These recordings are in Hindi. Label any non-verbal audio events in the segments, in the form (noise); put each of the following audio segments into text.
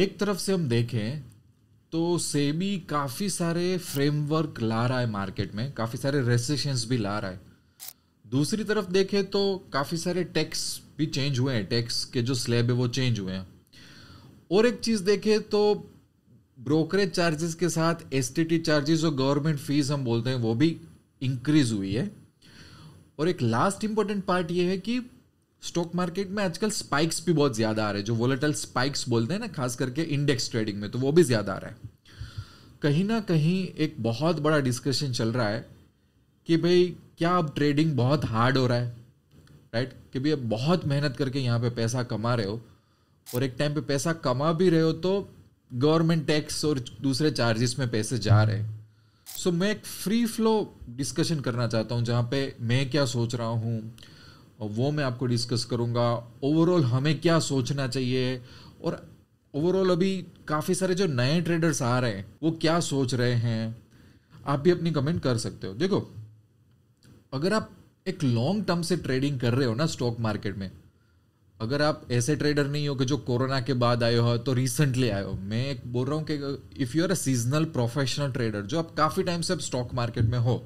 एक तरफ से हम देखें तो सेबी काफ़ी सारे फ्रेमवर्क ला रहा है मार्केट में काफ़ी सारे रेस्ट्रिक्शंस भी ला रहा है दूसरी तरफ देखें तो काफ़ी सारे टैक्स भी चेंज हुए हैं टैक्स के जो स्लैब है वो चेंज हुए हैं और एक चीज़ देखें तो ब्रोकरेज चार्जेस के साथ एस चार्जेस और गवर्नमेंट फीस हम बोलते हैं वो भी इंक्रीज हुई है और एक लास्ट इम्पोर्टेंट पार्ट ये है कि स्टॉक मार्केट में आजकल स्पाइक्स भी बहुत ज़्यादा आ रहे हैं जो वोलेटल स्पाइक्स बोलते हैं ना खास करके इंडेक्स ट्रेडिंग में तो वो भी ज़्यादा आ रहा है कहीं ना कहीं एक बहुत बड़ा डिस्कशन चल रहा है कि भाई क्या अब ट्रेडिंग बहुत हार्ड हो रहा है राइट कि भाई अब बहुत मेहनत करके यहाँ पे पैसा कमा रहे हो और एक टाइम पे पैसा कमा भी रहे हो तो गवर्नमेंट टैक्स और दूसरे चार्जेस में पैसे जा रहे हैं सो so, मैं एक फ्री फ्लो डिस्कशन करना चाहता हूँ जहाँ पे मैं क्या सोच रहा हूँ और वो मैं आपको डिस्कस करूंगा ओवरऑल हमें क्या सोचना चाहिए और ओवरऑल अभी काफ़ी सारे जो नए ट्रेडर्स आ रहे हैं वो क्या सोच रहे हैं आप भी अपनी कमेंट कर सकते हो देखो अगर आप एक लॉन्ग टर्म से ट्रेडिंग कर रहे हो ना स्टॉक मार्केट में अगर आप ऐसे ट्रेडर नहीं हो कि जो कोरोना के बाद आए हो तो रिसेंटली आए हो मैं एक बोल रहा हूँ कि if you are a seasonal professional trader जो आप काफ़ी टाइम से आप स्टॉक मार्केट में हो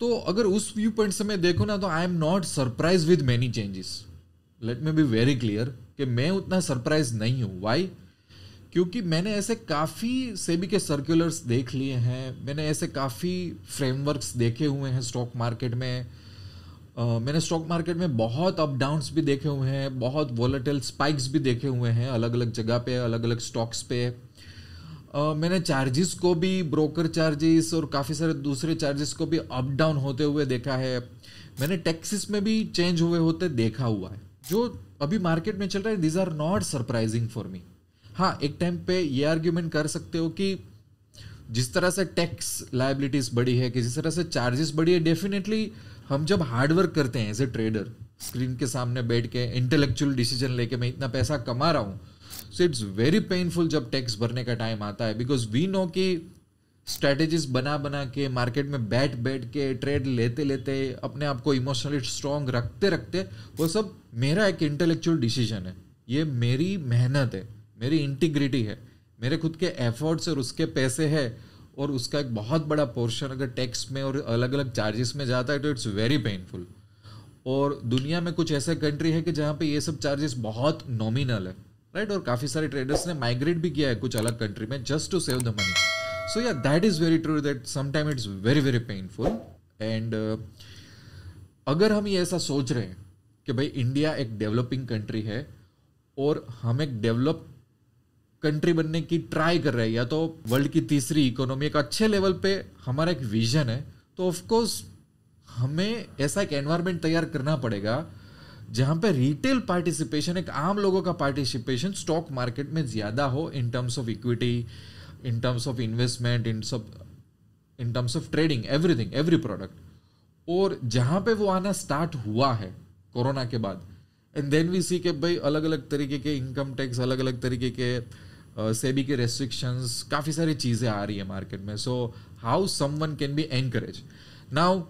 तो अगर उस व्यू पॉइंट से मैं देखूँ ना तो I am not surprise with many changes let me be very clear कि मैं उतना सरप्राइज नहीं हूँ वाई क्योंकि मैंने ऐसे काफ़ी सेबी के सर्कुलर्स देख लिए हैं मैंने ऐसे काफ़ी फ्रेमवर्क्स देखे हुए हैं स्टॉक मार्केट में Uh, मैंने स्टॉक मार्केट में बहुत अप डाउन्स भी देखे हुए हैं बहुत वॉलेटल स्पाइक्स भी देखे हुए हैं अलग अलग जगह पे अलग अलग स्टॉक्स पे मैंने चार्जेस को भी ब्रोकर चार्जेस और काफ़ी सारे दूसरे चार्जेस को भी अप डाउन होते हुए देखा है मैंने टैक्सेस में भी चेंज हुए होते देखा हुआ है जो अभी मार्केट में चल रहा है these are not surprising for me हाँ एक टाइम पे ये आर्ग्यूमेंट कर सकते हो कि जिस तरह से टैक्स लाइबिलिटीज बढ़ी है कि जिस तरह से चार्जेस बढ़ी है डेफिनेटली हम जब हार्डवर्क करते हैं एज ए ट्रेडर स्क्रीन के सामने बैठ के इंटेलेक्चुअल डिसीजन लेके मैं इतना पैसा कमा रहा हूँ सो इट्स वेरी पेनफुल जब टैक्स भरने का टाइम आता है बिकॉज वी नो कि स्ट्रैटेजीज बना बना के मार्केट में बैठ बैठ के ट्रेड लेते लेते अपने आप को इमोशनली स्ट्रांग रखते रखते वो सब मेरा एक इंटेलेक्चुअल डिसीजन है ये मेरी मेहनत है मेरी इंटीग्रिटी है मेरे खुद के एफर्ट्स और उसके पैसे है और उसका एक बहुत बड़ा पोर्शन अगर टैक्स में और अलग अलग चार्जेस में जाता है तो इट्स वेरी पेनफुल और दुनिया में कुछ ऐसे कंट्री है कि जहाँ पे ये सब चार्जेस बहुत नॉमिनल है राइट और काफ़ी सारे ट्रेडर्स ने माइग्रेट भी किया है कुछ अलग कंट्री में just to save the money so yeah that is very true that sometime it's very very painful and अगर हम ये ऐसा सोच रहे हैं कि भाई इंडिया एक डेवलपिंग कंट्री है और हम एक डेवलप कंट्री बनने की ट्राई कर रहे हैं या तो वर्ल्ड की तीसरी इकोनॉमी एक अच्छे लेवल पे हमारा एक विजन है तो ऑफकोर्स हमें ऐसा एक एनवायरमेंट तैयार करना पड़ेगा जहां पे रिटेल पार्टिसिपेशन एक आम लोगों का पार्टिसिपेशन स्टॉक मार्केट में ज्यादा हो in terms of equity in terms of investment in सब in terms of trading everything every product और जहां पे वो आना स्टार्ट हुआ है कोरोना के बाद एंड देन वी सी के भाई अलग अलग तरीके के इनकम टैक्स अलग अलग तरीके के सेबी के रेस्ट्रिक्शंस काफ़ी सारी चीज़ें आ रही है मार्केट में so how someone can be encourage now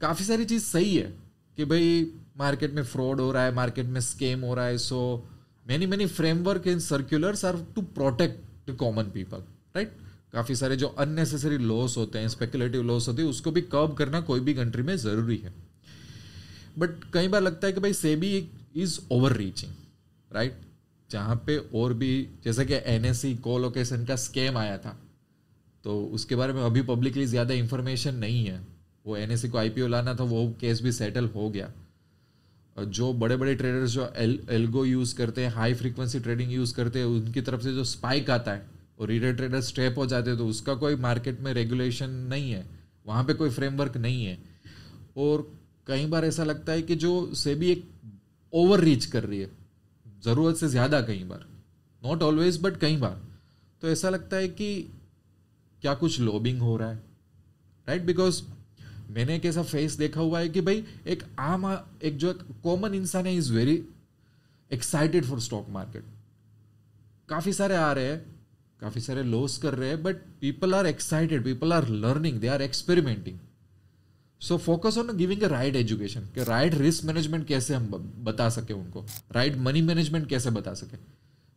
काफ़ी सारी चीज़ सही है कि भाई मार्केट में फ्रॉड हो रहा है मार्केट में स्केम हो रहा है so many many framework in circulars are to protect the common people right काफ़ी सारे जो अननेसेसरी लॉस होते हैं स्पेकुलेटिव लॉस होती है उसको भी कर्व करना कोई भी कंट्री में ज़रूरी है बट कई बार लगता है कि भाई SEBI is over reaching right जहाँ पे और भी जैसे कि एन एस सी कोलोकेशन का स्कैम आया था तो उसके बारे में अभी पब्लिकली ज़्यादा इन्फॉर्मेशन नहीं है वो एन एस सी को आई पी ओ लाना था वो केस भी सेटल हो गया जो बड़े बड़े ट्रेडर्स जो एल, एल्गो यूज़ करते हैं हाई फ्रीक्वेंसी ट्रेडिंग यूज़ करते हैं उनकी तरफ से जो स्पाइक आता है और रिटेल ट्रेडर स्टेप हो जाते हैं तो उसका कोई मार्केट में रेगुलेशन नहीं है वहाँ पे कोई फ्रेमवर्क नहीं है और कई बार ऐसा लगता है कि जो से भी एक ओवर रीच कर रही है ज़रूरत से ज़्यादा कई बार नॉट ऑलवेज बट कई बार तो ऐसा लगता है कि क्या कुछ लोबिंग हो रहा है राइट बिकॉज मैंने एक ऐसा फेस देखा हुआ है कि भाई एक आम एक जो कॉमन इंसान है is very excited for stock market काफ़ी सारे आ रहे हैं काफ़ी सारे लॉस कर रहे हैं but people are excited people are learning they are experimenting so focus on giving a right education कि राइट रिस्क मैनेजमेंट कैसे हम बता सके उनको राइट मनी मैनेजमेंट कैसे बता सके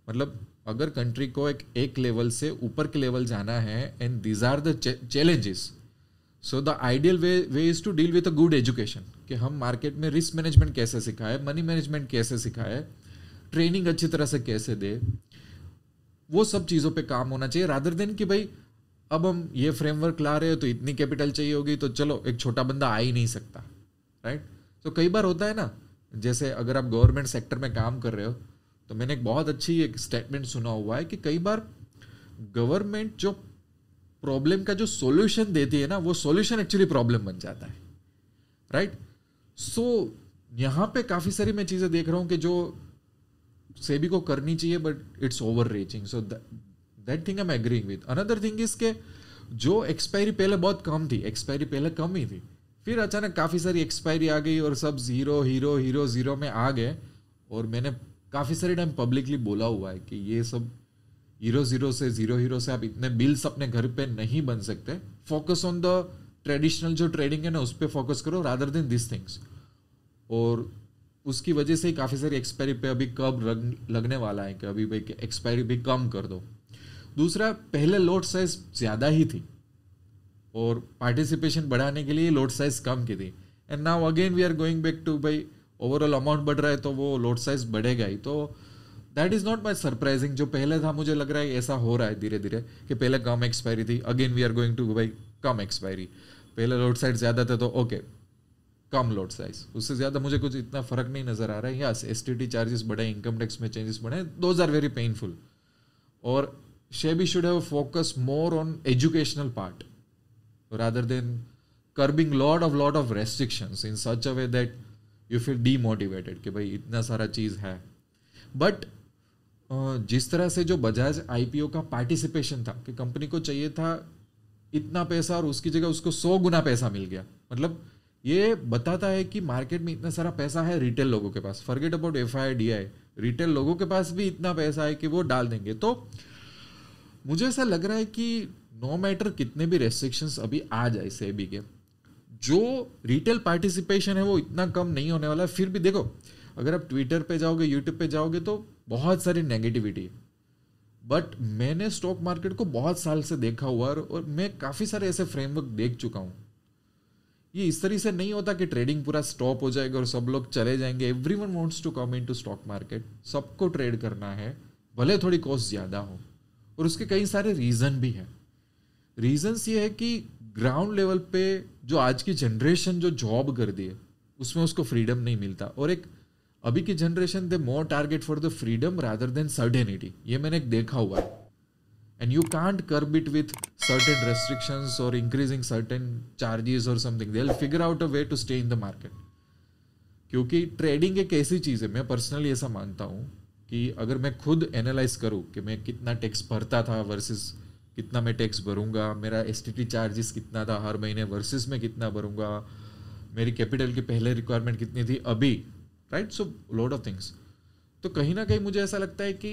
मतलब अगर कंट्री को एक एक लेवल से ऊपर के लेवल जाना है and these are the challenges so the ideal way way is to deal with a good education कि हम मार्केट में रिस्क मैनेजमेंट कैसे सिखाए मनी मैनेजमेंट कैसे सिखाए ट्रेनिंग अच्छी तरह से कैसे दे वो सब चीज़ों पे काम होना चाहिए रादर देन कि भाई अब हम ये फ्रेमवर्क ला रहे हो तो इतनी कैपिटल चाहिए होगी तो चलो एक छोटा बंदा आ ही नहीं सकता राइट तो कई बार होता है ना जैसे अगर आप गवर्नमेंट सेक्टर में काम कर रहे हो तो मैंने एक बहुत अच्छी एक स्टेटमेंट सुना हुआ है कि कई बार गवर्नमेंट जो प्रॉब्लम का जो सॉल्यूशन देती है ना वो सॉल्यूशन एक्चुअली प्रॉब्लम बन जाता है राइट सो यहाँ पे काफ़ी सारी मैं चीज़ें देख रहा हूँ कि जो सेबी को करनी चाहिए but it's over reaching so that thing I am agreeing with another thing is के जो एक्सपायरी पहले बहुत कम थी एक्सपायरी पहले कम ही थी फिर अचानक काफ़ी सारी एक्सपायरी आ गई और सब ज़ीरो हीरो हीरो ज़ीरो में आ गए और मैंने काफ़ी सारे टाइम पब्लिकली बोला हुआ है कि ये सब हीरो जीरो से जीरो हीरो से आप इतने बिल्स अपने घर पे नहीं बन सकते फोकस ऑन द ट्रेडिशनल जो ट्रेडिंग है ना उस पर फोकस करो रादर देन दिस थिंग्स और उसकी वजह से ही काफ़ी सारी एक्सपायरी पे अभी कब लगने वाला है कि अभी भाई एक्सपायरी भी कम कर दो दूसरा पहले लोड साइज ज़्यादा ही थी और पार्टिसिपेशन बढ़ाने के लिए लोड साइज कम की थी and now again we are going back to भाई ओवरऑल अमाउंट बढ़ रहा है तो वो लोड साइज बढ़ेगा ही तो that is not my surprising जो पहले था मुझे लग रहा है ऐसा हो रहा है धीरे धीरे कि पहले कम एक्सपायरी थी again we are going to by कम एक्सपायरी पहले लोड साइड ज़्यादा था तो ओके कम लोड साइज उससे ज़्यादा मुझे कुछ इतना फर्क नहीं नज़र आ रहा है yes S T T charges बढ़े इनकम टैक्स में चेंजेस बढ़े दोज आर वेरी पेनफुल और SEBI should have focus more on educational part rather than curbing lot of lot of restrictions in such a way that you feel demotivated कि भाई इतना सारा चीज़ है बट जिस तरह से जो बजाज आईपीओ का पार्टिसिपेशन था कि कंपनी को चाहिए था इतना पैसा और उसकी जगह उसको सौ गुना पैसा मिल गया मतलब ये बताता है कि मार्केट में इतना सारा पैसा है रिटेल लोगों के पास forget about F I D I retail लोगों के पास भी इतना पैसा है कि वो डाल देंगे तो मुझे ऐसा लग रहा है कि नो मैटर कितने भी रेस्ट्रिक्शंस अभी आ जाए सेबी के जो रिटेल पार्टिसिपेशन है वो इतना कम नहीं होने वाला है फिर भी देखो अगर आप ट्विटर पे जाओगे यूट्यूब पे जाओगे तो बहुत सारी नेगेटिविटी बट मैंने स्टॉक मार्केट को बहुत साल से देखा हुआ है और मैं काफ़ी सारे ऐसे फ्रेमवर्क देख चुका हूँ ये इस तरीके से नहीं होता कि ट्रेडिंग पूरा स्टॉप हो जाएगा और सब लोग चले जाएंगे everyone wants to come into stock market सबको ट्रेड करना है भले थोड़ी कॉस्ट ज़्यादा हो और उसके कई सारे रीज़न भी हैं रीजन्स ये है कि ग्राउंड लेवल पे जो आज की जनरेशन जो जॉब कर दी है उसमें उसको फ्रीडम नहीं मिलता और एक अभी की generation they more target for the freedom rather than certainty ये मैंने देखा हुआ है and you can't curb it with certain restrictions और इंक्रीजिंग सर्टेन चार्जेस और something they figure out a way to stay in the market क्योंकि ट्रेडिंग एक ऐसी चीज़ है मैं पर्सनली ऐसा मानता हूँ कि अगर मैं खुद एनालाइज करूँ कि मैं कितना टैक्स भरता था वर्सेस कितना मैं टैक्स भरूंगा मेरा एस चार्जेस कितना था हर महीने वर्सेस मैं कितना भरूंगा मेरी कैपिटल की पहले रिक्वायरमेंट कितनी थी अभी right so lot of things तो कहीं ना कहीं मुझे ऐसा लगता है कि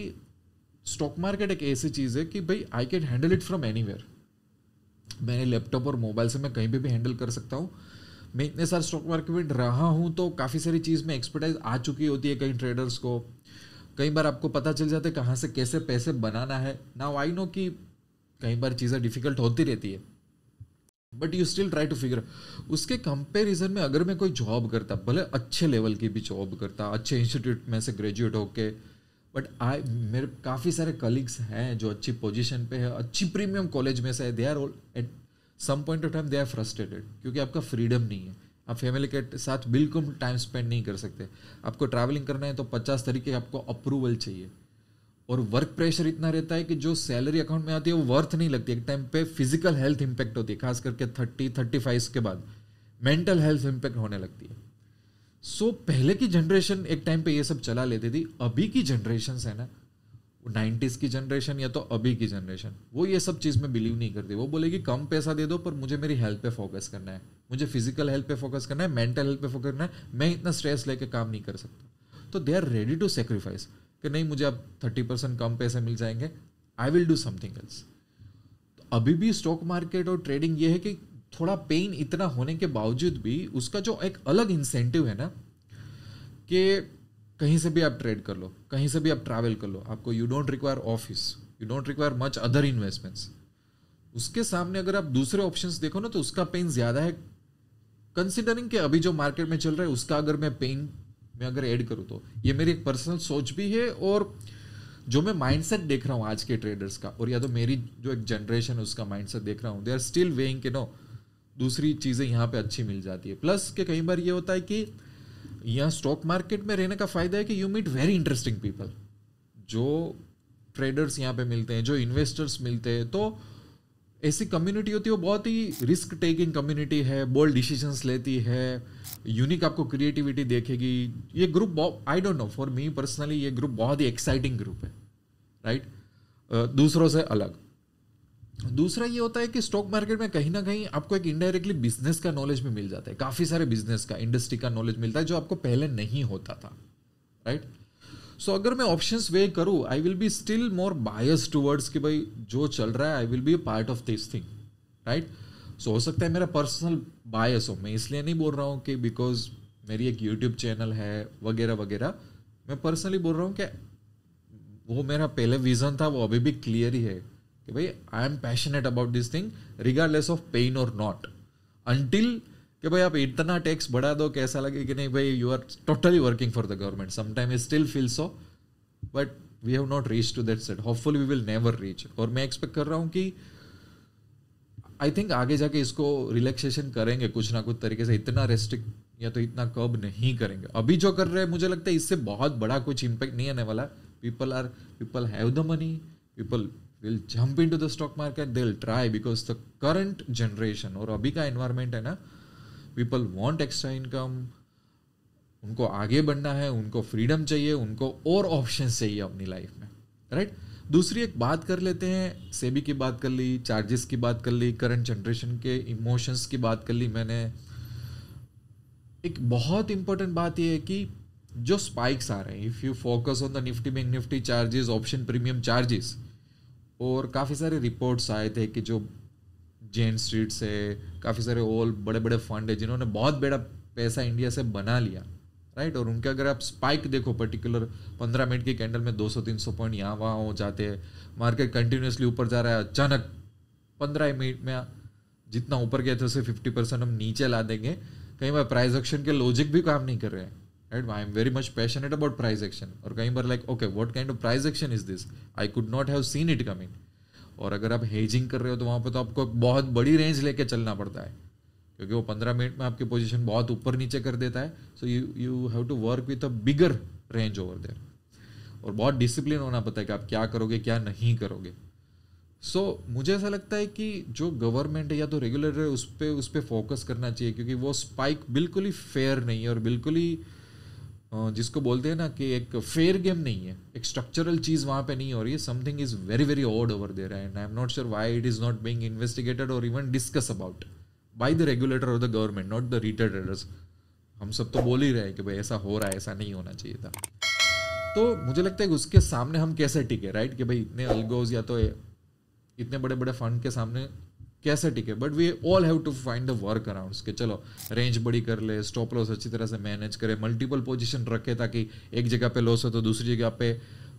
स्टॉक मार्केट एक ऐसी चीज़ है कि भाई I can handle it from any मैंने लैपटॉप और मोबाइल से मैं कहीं पर भी हैंडल कर सकता हूँ मैं इतने सारे स्टॉक मार्केट में रहा हूँ तो काफ़ी सारी चीज़ में एक्सपर्टाइज आ चुकी होती है कई ट्रेडर्स को कई बार आपको पता चल जाता है कहाँ से कैसे पैसे बनाना है नाउ आई नो कि कई बार चीज़ें डिफिकल्ट होती रहती है but you still try to figure उसके कंपेरिजन में अगर मैं कोई जॉब करता भले अच्छे लेवल की भी जॉब करता अच्छे इंस्टीट्यूट में से ग्रेजुएट होके बट आई मेरे काफ़ी सारे कलीग्स हैं जो अच्छी पोजिशन पे है अच्छी प्रीमियम कॉलेज में से है they are all at some point of time they are frustrated क्योंकि आपका फ्रीडम नहीं है आप फैमिली के साथ बिल्कुल टाइम स्पेंड नहीं कर सकते आपको ट्रैवलिंग करना है तो पचास तरीके आपको अप्रूवल चाहिए और वर्क प्रेशर इतना रहता है कि जो सैलरी अकाउंट में आती है वो वर्थ नहीं लगती एक टाइम पे फिजिकल हेल्थ इंपैक्ट होती है खास करके थर्टी थर्टी फाइव के बाद मेंटल हेल्थ इंपैक्ट होने लगती है सो so, पहले की जनरेशन एक टाइम पे ये सब चला लेती थी अभी की जनरेशन है ना नाइन्टीज की जनरेशन या तो अभी की जनरेशन वो ये सब चीज़ में बिलीव नहीं करती वो बोले कि कम पैसा दे दो पर मुझे मेरी हेल्थ पे फोकस करना है मुझे फिजिकल हेल्थ पे फोकस करना है मेंटल हेल्थ पे फोकस करना है मैं इतना स्ट्रेस लेके काम नहीं कर सकता तो they are ready to sacrifice कि नहीं मुझे अब थर्टी परसेंट कम पैसे मिल जाएंगे I will do something else अभी भी स्टॉक मार्केट और ट्रेडिंग ये है कि थोड़ा पेन इतना होने के बावजूद भी उसका जो एक अलग इंसेंटिव है ना कि कहीं से भी आप ट्रेड कर लो कहीं से भी आप ट्रैवल कर लो आपको you don't require office you don't require much other investments उसके सामने अगर आप दूसरे ऑप्शंस देखो ना तो उसका पेन ज़्यादा है कंसिडरिंग अभी जो मार्केट में चल रहा है उसका अगर मैं पेन मैं अगर ऐड करूँ तो ये मेरी एक पर्सनल सोच भी है और जो मैं माइंडसेट देख रहा हूँ आज के ट्रेडर्स का और या तो मेरी जो एक जनरेशन है उसका माइंडसेट देख रहा हूँ दे आर स्टिल वेइंग के नो दूसरी चीज़ें यहाँ पे अच्छी मिल जाती है प्लस के कई बार ये होता है कि यहाँ स्टॉक मार्केट में रहने का फ़ायदा है कि you meet very interesting people जो ट्रेडर्स यहाँ पे मिलते हैं जो इन्वेस्टर्स मिलते हैं तो ऐसी कम्युनिटी होती है वो बहुत ही रिस्क टेकिंग कम्युनिटी है बोल्ड डिसीजंस लेती है यूनिक आपको क्रिएटिविटी देखेगी ये group I don't know for me personally ये ग्रुप बहुत ही एक्साइटिंग ग्रुप है राइट right? दूसरों से अलग दूसरा ये होता है कि स्टॉक मार्केट में कहीं ना कहीं आपको एक इनडायरेक्टली बिजनेस का नॉलेज भी मिल जाता है काफ़ी सारे बिजनेस का इंडस्ट्री का नॉलेज मिलता है जो आपको पहले नहीं होता था राइट right? सो अगर मैं ऑप्शंस वे करूँ I will be still more bias towards कि भाई जो चल रहा है I will be part of this thing right so हो सकता है मेरा पर्सनल बायस हो मैं इसलिए नहीं बोल रहा हूँ कि बिकॉज मेरी एक यूट्यूब चैनल है वगैरह वगैरह मैं पर्सनली बोल रहा हूँ कि वो मेरा पहले विजन था वो अभी भी क्लियर ही है कि भाई I am passionate about this thing regardless of pain और नॉट अनटिल कि भाई आप इतना टैक्स बढ़ा दो कैसा लगे कि नहीं भाई you are totally working for the government sometime is still feel so but we have not reach to that set hopeful we will never reach और मैं एक्सपेक्ट कर रहा हूँ कि आई थिंक आगे जाके इसको रिलैक्सेशन करेंगे कुछ ना कुछ तरीके से इतना रेस्ट्रिक्ट या तो इतना कब नहीं करेंगे अभी जो कर रहे हैं मुझे लगता है इससे बहुत बड़ा कुछ इम्पैक्ट नहीं आने वाला people are people have the money people will jump into the stock market they will try because the current generation और अभी का एनवायरमेंट है ना पीपल वॉन्ट एक्स्ट्रा इनकम उनको आगे बढ़ना है उनको फ्रीडम चाहिए उनको और ऑप्शन चाहिए अपनी लाइफ में राइट right? दूसरी एक बात कर लेते हैं सेबी की बात कर ली चार्जेस की बात कर ली करंट जनरेशन के इमोशंस की बात कर ली मैंने एक बहुत इंपॉर्टेंट बात यह है कि जो स्पाइक्स आ रहे हैं if you focus on the Nifty bank Nifty charges option premium charges और काफ़ी सारे रिपोर्ट्स आए थे कि जो जेन स्ट्रीट से काफ़ी सारे ओल बड़े बड़े फंड है जिन्होंने बहुत बड़ा पैसा इंडिया से बना लिया राइट और उनके अगर आप स्पाइक देखो पर्टिकुलर पंद्रह मिनट के कैंडल में दो सौ तीन सौ पॉइंट यहाँ वहाँ हो जाते हैं मार्केट कंटिन्यूसली ऊपर जा रहा है अचानक पंद्रह मिनट में जितना ऊपर गए थे उसे फिफ्टी परसेंट हम नीचे ला देंगे कहीं बार प्राइस एक्शन के लॉजिक भी काम नहीं कर रहे हैं right I am very much passionate about price action और कई बार like okay what kind of price action is this I could not have seen it coming और अगर आप हेजिंग कर रहे हो तो वहाँ पर तो आपको बहुत बड़ी रेंज लेके चलना पड़ता है क्योंकि वो पंद्रह मिनट में आपकी पोजिशन बहुत ऊपर नीचे कर देता है so you you have to work with a bigger range over there और बहुत डिसिप्लिन होना पता है कि आप क्या करोगे क्या नहीं करोगे सो so, मुझे ऐसा लगता है कि जो गवर्नमेंट है या तो रेगुलेटर है उस पर उस पर फोकस करना चाहिए क्योंकि वो स्पाइक बिल्कुल ही फेयर नहीं है और बिल्कुल ही जिसको बोलते हैं ना कि एक फेयर गेम नहीं है एक स्ट्रक्चरल चीज़ वहाँ पे नहीं हो रही है something is very very odd over there and I am not sure why it is not being investigated और even discuss about by the regulator of the government not the retail हम सब तो बोल ही रहे हैं कि भाई ऐसा हो रहा है ऐसा नहीं होना चाहिए था तो मुझे लगता है कि उसके सामने हम कैसे टिके राइट कि भाई इतने अलगोज या तो इतने बड़े बड़े फंड के सामने कैसे टिके but we all have to find the work around के चलो रेंज बड़ी कर ले स्टॉप लॉस अच्छी तरह से मैनेज करे मल्टीपल पोजिशन रखे ताकि एक जगह पे लॉस हो तो दूसरी जगह पे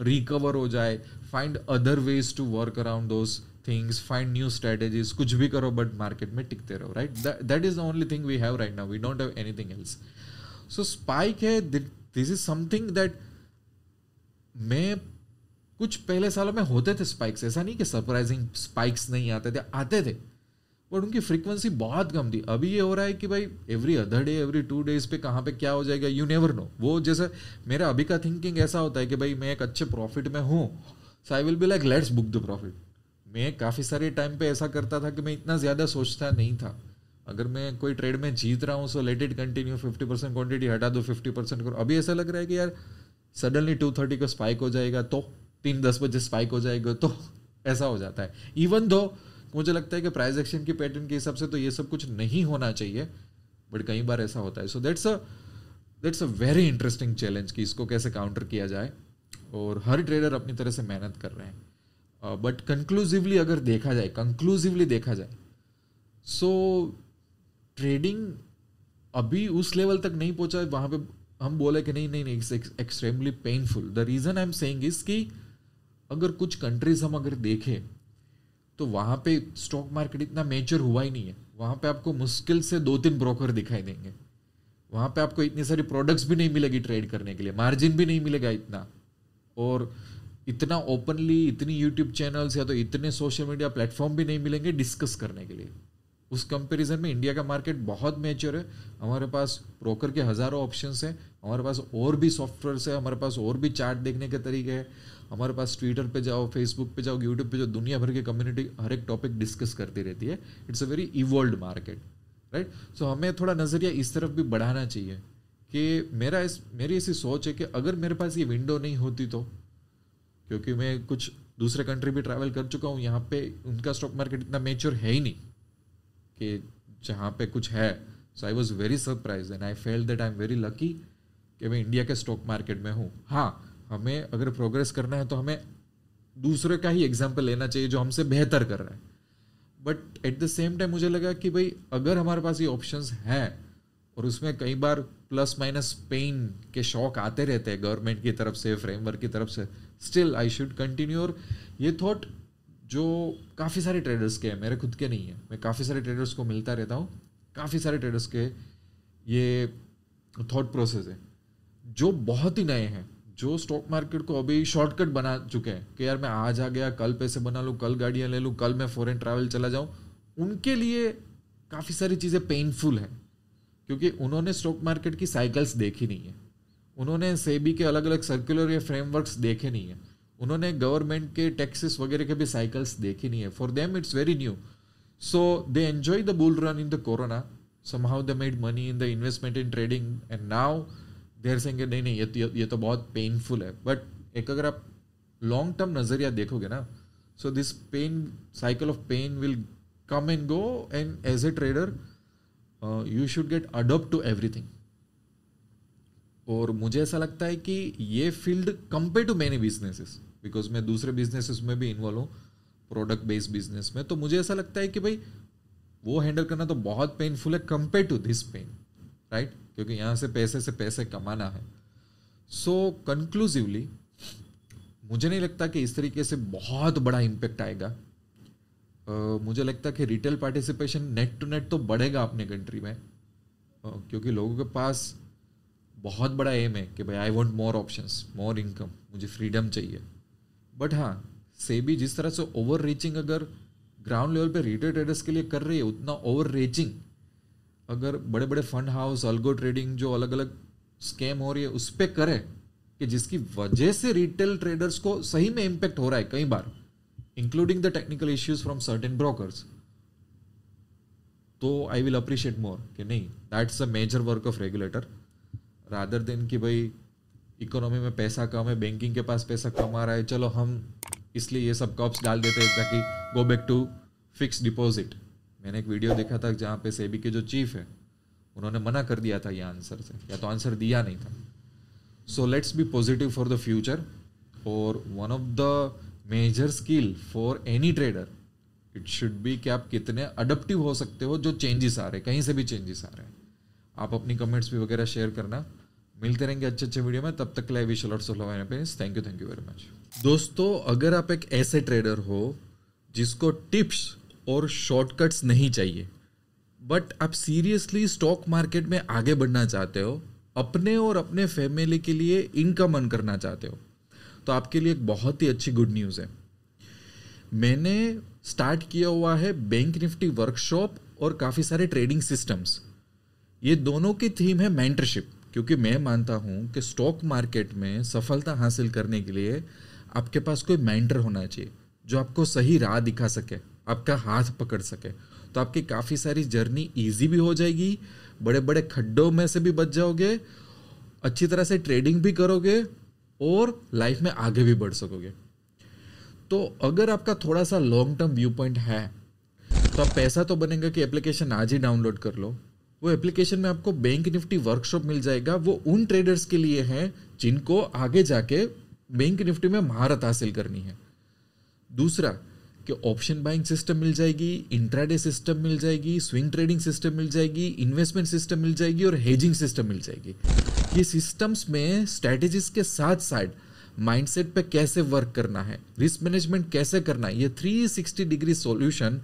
रिकवर हो जाए find other ways to work around those things find new strategies कुछ भी करो बट मार्केट में टिकते रहो right that is the only thing we have right now we don't have anything else so spike है दिस इज समथिंग दैट मैं कुछ पहले सालों में होते थे स्पाइक्स ऐसा नहीं कि सरप्राइजिंग स्पाइक्स नहीं आते थे आते थे बट उनकी फ्रिक्वेंसी बहुत कम थी अभी ये हो रहा है कि भाई every other day every two days पे कहाँ पे क्या हो जाएगा यू नेवर नो वो जैसे मेरा अभी का थिंकिंग ऐसा होता है कि भाई मैं एक अच्छे प्रॉफिट में हूँ so I will be like let's book the profit मैं काफ़ी सारे टाइम पे ऐसा करता था कि मैं इतना ज़्यादा सोचता नहीं था अगर मैं कोई ट्रेड में जीत रहा हूँ so let it continue fifty percent quantity हटा दो फिफ्टी परसेंट करो अभी ऐसा लग रहा है कि यार सडनली टू थर्टी को स्पाइक हो जाएगा तो तीन दस बजे स्पाइक हो जाएगा तो (laughs) ऐसा हो जाता है इवन दो मुझे लगता है कि प्राइस एक्शन के पैटर्न के हिसाब से तो ये सब कुछ नहीं होना चाहिए बट कई बार ऐसा होता है so that's a that's a very interesting challenge कि इसको कैसे काउंटर किया जाए और हर ट्रेडर अपनी तरह से मेहनत कर रहे हैं बट uh, कंक्लूसिवली अगर देखा जाए कंक्लूसिवली देखा जाए सो so, ट्रेडिंग अभी उस लेवल तक नहीं पहुंचा वहाँ पे हम बोले कि नहीं नहीं नहीं it's extremely painful the reason I am saying is कि अगर कुछ कंट्रीज हम अगर देखें तो वहाँ पे स्टॉक मार्केट इतना मेचर हुआ ही नहीं है वहाँ पे आपको मुश्किल से दो तीन ब्रोकर दिखाई देंगे वहाँ पे आपको इतनी सारी प्रोडक्ट्स भी नहीं मिलेगी ट्रेड करने के लिए मार्जिन भी नहीं मिलेगा इतना और इतना ओपनली इतनी यूट्यूब चैनल्स या तो इतने सोशल मीडिया प्लेटफॉर्म भी नहीं मिलेंगे डिस्कस करने के लिए उस कंपैरिजन में इंडिया का मार्केट बहुत मेचर है हमारे पास ब्रोकर के हज़ारों ऑप्शन हैं हमारे पास और भी सॉफ्टवेयर है हमारे पास और भी चार्ट देखने के तरीके हैं हमारे पास ट्विटर पे जाओ फेसबुक पे जाओ यूट्यूब पे जाओ दुनिया भर की कम्युनिटी हर एक टॉपिक डिस्कस करती रहती है it's a very evolve market right so हमें थोड़ा नज़रिया इस तरफ भी बढ़ाना चाहिए कि मेरा इस मेरी ऐसी सोच है कि अगर मेरे पास ये विंडो नहीं होती तो क्योंकि मैं कुछ दूसरे कंट्री भी ट्रैवल कर चुका हूँ यहाँ पे उनका स्टॉक मार्केट इतना मेच्योर है ही नहीं कि जहाँ पे कुछ है so I was very surprise and I fell that I am very lucky कि मैं इंडिया के स्टॉक मार्केट में हूँ हाँ हमें अगर प्रोग्रेस करना है तो हमें दूसरे का ही एग्जाम्पल लेना चाहिए जो हमसे बेहतर कर रहा है but at the same time मुझे लगा कि भाई अगर हमारे पास ये ऑप्शंस हैं और उसमें कई बार प्लस माइनस पेन के शौक आते रहते हैं गवर्नमेंट की तरफ से फ्रेमवर्क की तरफ से स्टिल आई शुड कंटिन्यू और ये थॉट जो काफ़ी सारे ट्रेडर्स के हैं मेरे खुद के नहीं है मैं काफ़ी सारे ट्रेडर्स को मिलता रहता हूँ काफ़ी सारे ट्रेडर्स के ये थॉट प्रोसेस है जो बहुत ही नए हैं जो स्टॉक मार्केट को अभी शॉर्टकट बना चुके हैं कि यार मैं आज आ गया कल पैसे बना लूँ कल गाड़ियाँ ले लूँ कल मैं फॉरेन ट्रैवल चला जाऊँ उनके लिए काफ़ी सारी चीज़ें पेनफुल हैं क्योंकि उन्होंने स्टॉक मार्केट की साइकिल्स देखी नहीं है उन्होंने सेबी के अलग अलग सर्कुलर या फ्रेमवर्क्स देखे नहीं है उन्होंने गवर्नमेंट के टैक्सेस वगैरह के भी साइकिल्स देखे नहीं है for them it's very new so they enjoy the bull run in the corona somehow they made money in the investment in trading and now they're saying नहीं नहीं ये तो ये तो बहुत पेनफुल है बट एक अगर आप लॉन्ग टर्म नज़रिया देखोगे ना so this pain cycle of pain will come and go and as a trader you should get adopt to everything और मुझे ऐसा लगता है कि ये field compare to many businesses because मैं दूसरे बिजनेस में भी इन्वॉल्व हूँ प्रोडक्ट बेस्ड बिजनेस में तो मुझे ऐसा लगता है कि भाई वो हैंडल करना तो बहुत पेनफुल है compare to this pain right क्योंकि यहाँ से पैसे से पैसे कमाना है सो so, कंक्लूसिवली मुझे नहीं लगता कि इस तरीके से बहुत बड़ा इम्पेक्ट आएगा uh, मुझे लगता है कि retail participation net to net तो बढ़ेगा अपने कंट्री में uh, क्योंकि लोगों के पास बहुत बड़ा एम है कि भाई I want more option more income मुझे फ्रीडम चाहिए बट हाँ सेबी जिस तरह से ओवर रीचिंग अगर ग्राउंड लेवल पे रिटेल ट्रेडर्स के लिए कर रही है उतना ओवर रीचिंग अगर बड़े बड़े फंड हाउस अलगो ट्रेडिंग जो अलग अलग स्कैम हो रही है उस पर करे कि जिसकी वजह से रिटेल ट्रेडर्स को सही में इम्पेक्ट हो रहा है कई बार including the technical issues from certain brokers तो आई विल अप्रिशिएट मोर कि नहीं that's a major work of regulator rather than कि भाई इकोनॉमी में पैसा कम है बैंकिंग के पास पैसा कम आ रहा है चलो हम इसलिए ये सब कॉप्स डाल देते हैं ताकि go back to fix deposit मैंने एक वीडियो देखा था जहाँ पे सेबी के जो चीफ है उन्होंने मना कर दिया था ये आंसर से या तो आंसर दिया नहीं था so let's be positive for the future और one of the major skill for any trader it should be कि आप कितने अडप्टिव हो सकते हो जो चेंजेस आ रहे हैं कहीं से भी चेंजेस आ रहे हैं आप अपनी कमेंट्स भी वगैरह शेयर करना मिलते रहेंगे अच्छे अच्छे वीडियो में तब तक के लिए सोलो और सोलह thank you thank you very much दोस्तों अगर आप एक ऐसे ट्रेडर हो जिसको टिप्स और शॉर्टकट्स नहीं चाहिए बट आप सीरियसली स्टॉक मार्केट में आगे बढ़ना चाहते हो अपने और अपने फैमिली के लिए इनकम अर्न करना चाहते हो तो आपके लिए एक बहुत ही अच्छी गुड न्यूज़ है मैंने स्टार्ट किया हुआ है बैंक निफ्टी वर्कशॉप और काफ़ी सारे ट्रेडिंग सिस्टम्स ये दोनों की थीम है मेंटरशिप क्योंकि मैं मानता हूँ कि स्टॉक मार्केट में सफलता हासिल करने के लिए आपके पास कोई मेंटर होना चाहिए जो आपको सही राह दिखा सके आपका हाथ पकड़ सके तो आपकी काफ़ी सारी जर्नी इजी भी हो जाएगी बड़े बड़े खड्डों में से भी बच जाओगे अच्छी तरह से ट्रेडिंग भी करोगे और लाइफ में आगे भी बढ़ सकोगे तो अगर आपका थोड़ा सा लॉन्ग टर्म व्यू पॉइंट है तो आप पैसा तो बनेगा कि एप्लीकेशन आज ही डाउनलोड कर लो वो एप्लीकेशन में आपको बैंक निफ्टी वर्कशॉप मिल जाएगा वो उन ट्रेडर्स के लिए है जिनको आगे जाके बैंक निफ्टी में महारत हासिल करनी है दूसरा कि ऑप्शन बाइंग सिस्टम मिल जाएगी इंट्राडे सिस्टम मिल जाएगी स्विंग ट्रेडिंग सिस्टम मिल जाएगी इन्वेस्टमेंट सिस्टम मिल जाएगी और हेजिंग सिस्टम मिल जाएगी ये सिस्टम्स में स्ट्रैटेजीज के साथ साथ माइंडसेट पे कैसे वर्क करना है रिस्क मैनेजमेंट कैसे करना है ये 360 degree solution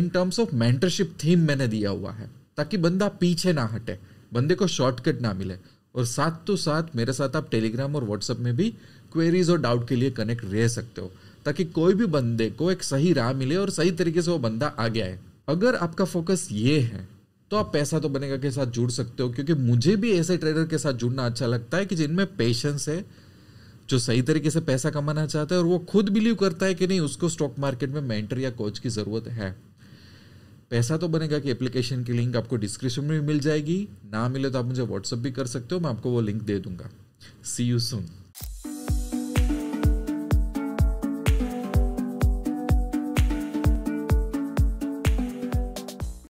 in terms of mentorship theme मैंने दिया हुआ है ताकि बंदा पीछे ना हटे बंदे को शॉर्टकट ना मिले और साथ तो साथ मेरे साथ आप टेलीग्राम और व्हाट्सएप में भी क्वेरीज और डाउट के लिए कनेक्ट रह सकते हो ताकि कोई भी बंदे को एक सही राह मिले और सही तरीके से वो बंदा आगे आए अगर आपका फोकस ये है तो आप पैसा तो बनेगा के साथ जुड़ सकते हो क्योंकि मुझे भी ऐसे ट्रेडर के साथ जुड़ना अच्छा लगता है कि जिनमें पेशेंस है जो सही तरीके से पैसा कमाना चाहता है और वो खुद बिलीव करता है कि नहीं उसको स्टॉक मार्केट में मेंटर या कोच की ज़रूरत है पैसा तो बनेगा कि एप्लीकेशन की लिंक आपको डिस्क्रिप्शन में मिल जाएगी ना मिले तो आप मुझे व्हाट्सअप भी कर सकते हो मैं आपको वो लिंक दे दूंगा सी यू सुन